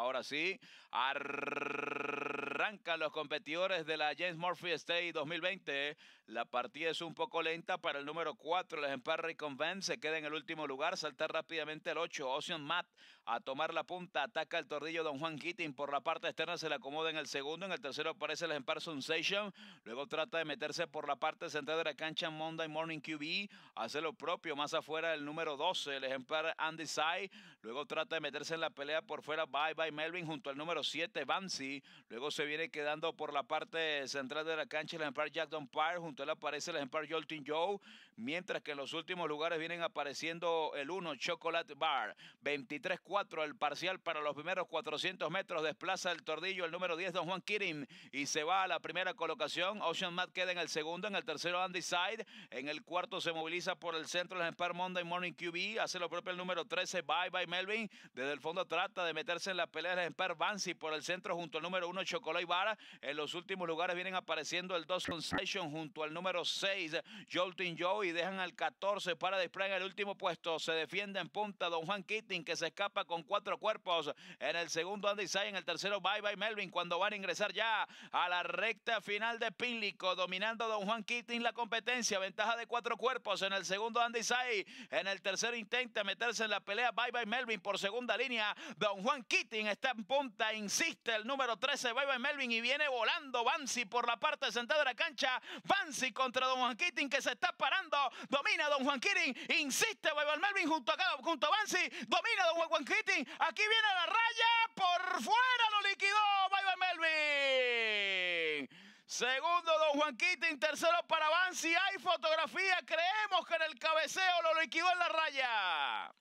Ahora sí, arrancan los competidores de la James Murphy State 2020. La partida es un poco lenta para el número 4, el ejemplar Reconvent, Se queda en el último lugar, Salta rápidamente el 8, Ocean Matt a tomar la punta. Ataca el tordillo Don Juan Keating por la parte externa, se le acomoda en el segundo. En el tercero aparece el ejemplar Sensation. Luego trata de meterse por la parte central de la cancha Monday Morning QB. Hace lo propio, más afuera el número 12, el ejemplar Andy Sai. Luego trata de meterse en la pelea por fuera, bye bye. Melvin junto al número 7, Bansi. Luego se viene quedando por la parte central de la cancha el ejemplar Jack Park. Junto a él aparece el ejemplar Jolting Joe. Mientras que en los últimos lugares vienen apareciendo el 1, Chocolate Bar. 23-4 el parcial para los primeros 400 metros. Desplaza el tordillo el número 10, Don Juan Kirin. Y se va a la primera colocación. Ocean Matt queda en el segundo. En el tercero, Andy Side. En el cuarto se moviliza por el centro el ejemplar Monday Morning QB. Hace lo propio el número 13, Bye Bye Melvin. Desde el fondo trata de meterse en la peleas Emper y por el centro junto al número 1 Chocolate Vara. En los últimos lugares vienen apareciendo el 2 Concession junto al número 6 Jolting Joe y dejan al 14 para Display en el último puesto. Se defiende en punta Don Juan Keating que se escapa con cuatro cuerpos. En el segundo Andy Say, en el tercero Bye Bye Melvin cuando van a ingresar ya a la recta final de Pínlico dominando Don Juan Keating la competencia. Ventaja de cuatro cuerpos en el segundo Andy Say. En el tercero intenta meterse en la pelea Bye Bye Melvin por segunda línea. Don Juan Keating está en punta, insiste el número 13, Baiba Melvin, y viene volando Bansi por la parte sentada de la cancha. Bansi contra Don Juan Keating que se está parando, domina Don Juan Keating, insiste Baiba Melvin junto a, junto a domina Don Juan Keating, aquí viene la raya, por fuera lo liquidó Baiba Melvin. Segundo, Don Juan Keating, tercero para Bansi, hay fotografía, creemos que en el cabeceo lo liquidó en la raya.